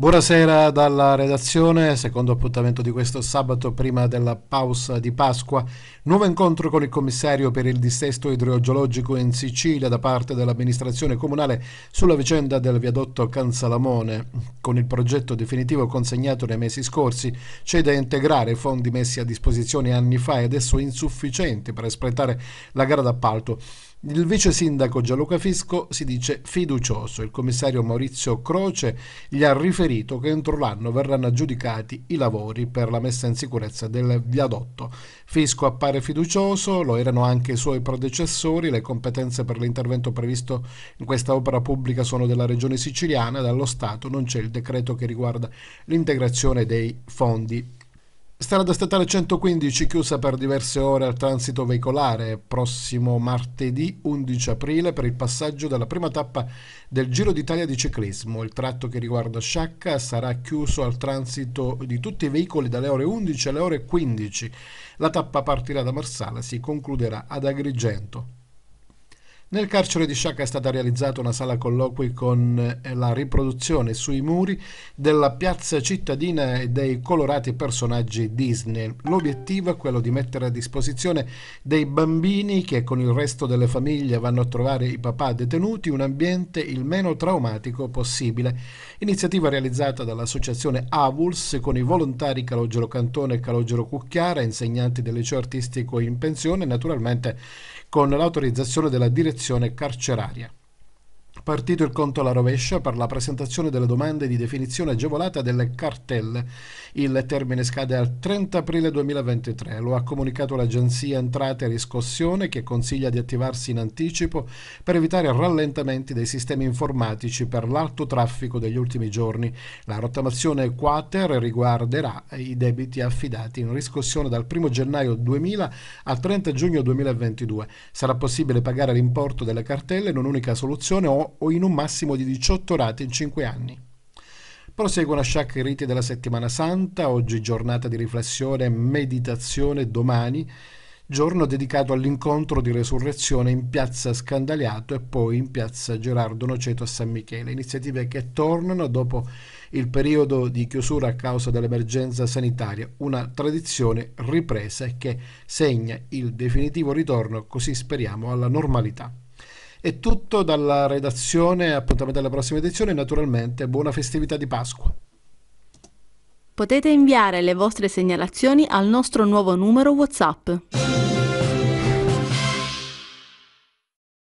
Buonasera dalla redazione, secondo appuntamento di questo sabato prima della pausa di Pasqua. Nuovo incontro con il commissario per il dissesto idrogeologico in Sicilia da parte dell'amministrazione comunale sulla vicenda del viadotto Canzalamone. Con il progetto definitivo consegnato nei mesi scorsi c'è da integrare fondi messi a disposizione anni fa e adesso insufficienti per espletare la gara d'appalto. Il vice sindaco Gianluca Fisco si dice fiducioso. Il commissario Maurizio Croce gli ha riferito che entro l'anno verranno aggiudicati i lavori per la messa in sicurezza del viadotto. Fisco appare fiducioso, lo erano anche i suoi predecessori, le competenze per l'intervento previsto in questa opera pubblica sono della regione siciliana, dallo Stato non c'è il decreto che riguarda l'integrazione dei fondi Strada statale 115 chiusa per diverse ore al transito veicolare prossimo martedì 11 aprile per il passaggio della prima tappa del Giro d'Italia di ciclismo. Il tratto che riguarda Sciacca sarà chiuso al transito di tutti i veicoli dalle ore 11 alle ore 15. La tappa partirà da Marsala e si concluderà ad Agrigento. Nel carcere di Sciacca è stata realizzata una sala colloqui con eh, la riproduzione sui muri della piazza cittadina e dei colorati personaggi Disney. L'obiettivo è quello di mettere a disposizione dei bambini che con il resto delle famiglie vanno a trovare i papà detenuti un ambiente il meno traumatico possibile. Iniziativa realizzata dall'associazione AVULS con i volontari Calogero Cantone e Calogero Cucchiara, insegnanti del liceo artistico in pensione, naturalmente con l'autorizzazione della direzione condizione carceraria. Partito il conto alla rovescia per la presentazione delle domande di definizione agevolata delle cartelle. Il termine scade al 30 aprile 2023, lo ha comunicato l'Agenzia Entrate e Riscossione che consiglia di attivarsi in anticipo per evitare rallentamenti dei sistemi informatici per l'alto traffico degli ultimi giorni. La rottamazione quater riguarderà i debiti affidati in riscossione dal 1 gennaio 2000 al 30 giugno 2022. Sarà possibile pagare l'importo delle cartelle in un'unica soluzione o o in un massimo di 18 rate in 5 anni. Proseguono a Shack i riti della settimana santa, oggi giornata di riflessione e meditazione domani, giorno dedicato all'incontro di resurrezione in piazza Scandaliato e poi in piazza Gerardo Noceto a San Michele, iniziative che tornano dopo il periodo di chiusura a causa dell'emergenza sanitaria, una tradizione ripresa che segna il definitivo ritorno, così speriamo, alla normalità. È tutto dalla redazione, appuntamento alla prossima edizione e naturalmente buona festività di Pasqua. Potete inviare le vostre segnalazioni al nostro nuovo numero WhatsApp.